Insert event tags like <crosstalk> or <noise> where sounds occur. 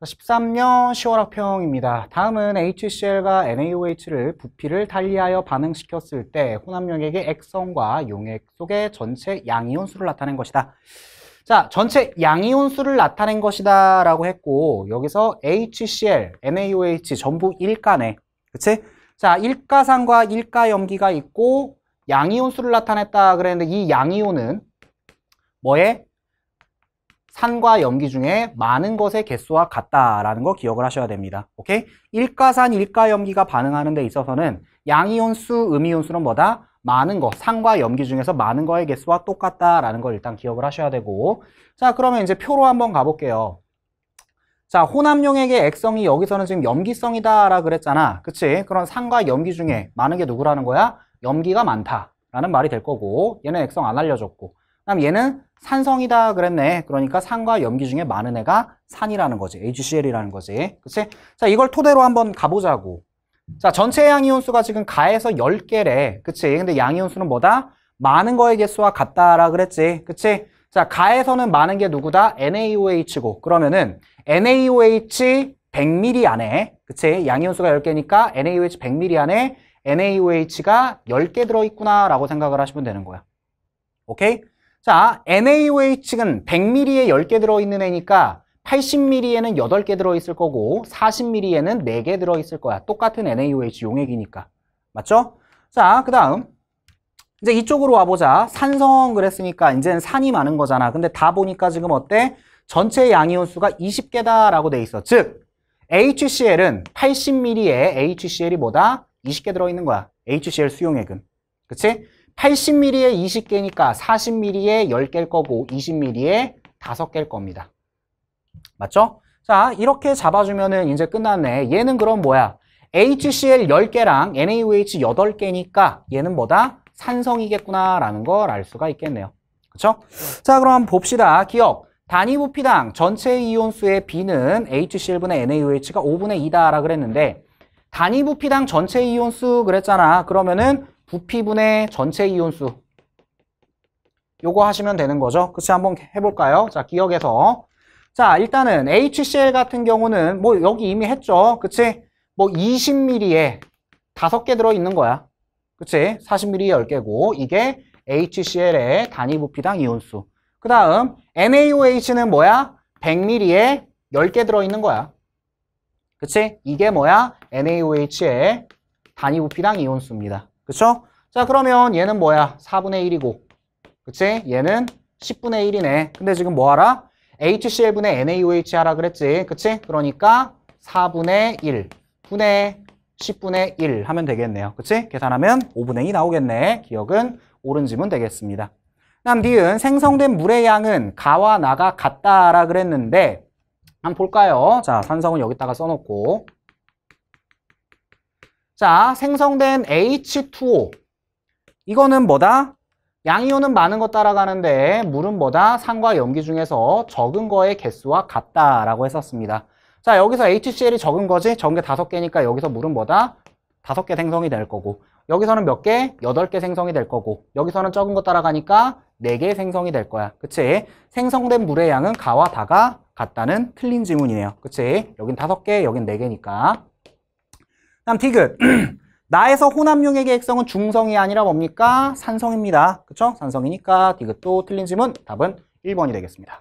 13년 10월 학평입니다. 다음은 HCl과 NaOH를 부피를 달리하여 반응시켰을 때 혼합용액의 액성과 용액 속의 전체 양이온수를 나타낸 것이다. 자, 전체 양이온수를 나타낸 것이다 라고 했고 여기서 HCl, NaOH 전부 1가네. 그치? 자, 1가산과 1가염기가 있고 양이온수를 나타냈다 그랬는데 이 양이온은 뭐에? 산과 염기 중에 많은 것의 개수와 같다라는 거 기억을 하셔야 됩니다. 오케이? 일가산, 일가염기가 반응하는 데 있어서는 양이온수, 음이온수는 뭐다? 많은 거, 산과 염기 중에서 많은 거의 개수와 똑같다라는 걸 일단 기억을 하셔야 되고 자, 그러면 이제 표로 한번 가볼게요. 자, 호남용에게 액성이 여기서는 지금 염기성이다 라 그랬잖아. 그치? 그런 산과 염기 중에 많은 게 누구라는 거야? 염기가 많다라는 말이 될 거고 얘는 액성 안 알려줬고 그럼 얘는 산성이다 그랬네. 그러니까 산과 염기 중에 많은 애가 산이라는 거지. HCl이라는 거지. 그치? 자, 이걸 토대로 한번 가보자고. 자, 전체 양이온 수가 지금 가에서 10개래. 그치? 근데 양이온 수는 뭐다? 많은 거의 개수와 같다라 그랬지. 그치? 자, 가에서는 많은 게 누구다? NaOH고. 그러면은 NaOH 100ml 안에, 그치? 양이온 수가 10개니까 NaOH 100ml 안에 NaOH가 10개 들어있구나 라고 생각을 하시면 되는 거야. 오케이? 자, NaOH은 100ml에 10개 들어있는 애니까 80ml에는 8개 들어있을 거고 40ml에는 4개 들어있을 거야. 똑같은 NaOH 용액이니까. 맞죠? 자, 그 다음 이제 이쪽으로 와보자. 산성 그랬으니까 이제는 산이 많은 거잖아. 근데 다 보니까 지금 어때? 전체 양이온 수가 20개다라고 돼 있어. 즉, HCl은 80ml에 HCl이 뭐다? 20개 들어있는 거야. HCl 수용액은. 그치? 8 0 m m 에 20개니까 4 0 m m 에 10개일 거고 2 0 m m 에 5개일 겁니다. 맞죠? 자, 이렇게 잡아주면은 이제 끝났네. 얘는 그럼 뭐야? HCl 10개랑 NaOH 8개니까 얘는 뭐다? 산성이겠구나라는 걸 알 수가 있겠네요. 그렇죠? 자, 그럼 봅시다. 기억. 단위 부피당 전체 이온 수의 B는 HCl분의 NaOH가 5분의 2다라 그랬는데 단위 부피당 전체 이온 수 그랬잖아. 그러면은 부피분의 전체 이온수 요거 하시면 되는 거죠. 그치 한번 해볼까요? 자 기억에서 자 일단은 HCl 같은 경우는 뭐 여기 이미 했죠. 그치? 뭐 20ml에 5개 들어있는 거야. 그치? 40ml에 10개고 이게 HCl의 단위 부피당 이온수 그 다음 NaOH는 뭐야? 100ml에 10개 들어있는 거야 그치? 이게 뭐야? NaOH의 단위 부피당 이온수입니다 그쵸? 자 그러면 얘는 뭐야? 4분의 1이고 그치? 얘는 10분의 1이네 근데 지금 뭐하라? HCl분의 NaOH 하라 그랬지 그치? 그러니까 4분의 1 분의 10분의 1 하면 되겠네요 그치? 계산하면 5분의 2 나오겠네 기억은 옳은 지문 되겠습니다 다음 니은 생성된 물의 양은 가와 나가 같다라 그랬는데 한번 볼까요? 자 산성은 여기다가 써놓고 자, 생성된 H2O. 이거는 뭐다? 양이온은 많은 것 따라가는데 물은 뭐다? 산과 염기 중에서 적은 거의 개수와 같다라고 했었습니다. 자, 여기서 HCl이 적은 거지? 적은 게 다섯 개니까 여기서 물은 뭐다? 다섯 개 생성이 될 거고 여기서는 몇 개? 여덟 개 생성이 될 거고 여기서는 적은 거 따라가니까 네 개 생성이 될 거야. 그치? 생성된 물의 양은 가와 다가 같다는 틀린 지문이네요. 그치? 여긴 다섯 개, 여긴 네개니까 다음 티귿. <clears throat> 나에서 호남용액의 액성은 중성이 아니라 뭡니까? 산성입니다. 그렇죠 산성이니까 디귿도 틀린 질문 답은 1번이 되겠습니다.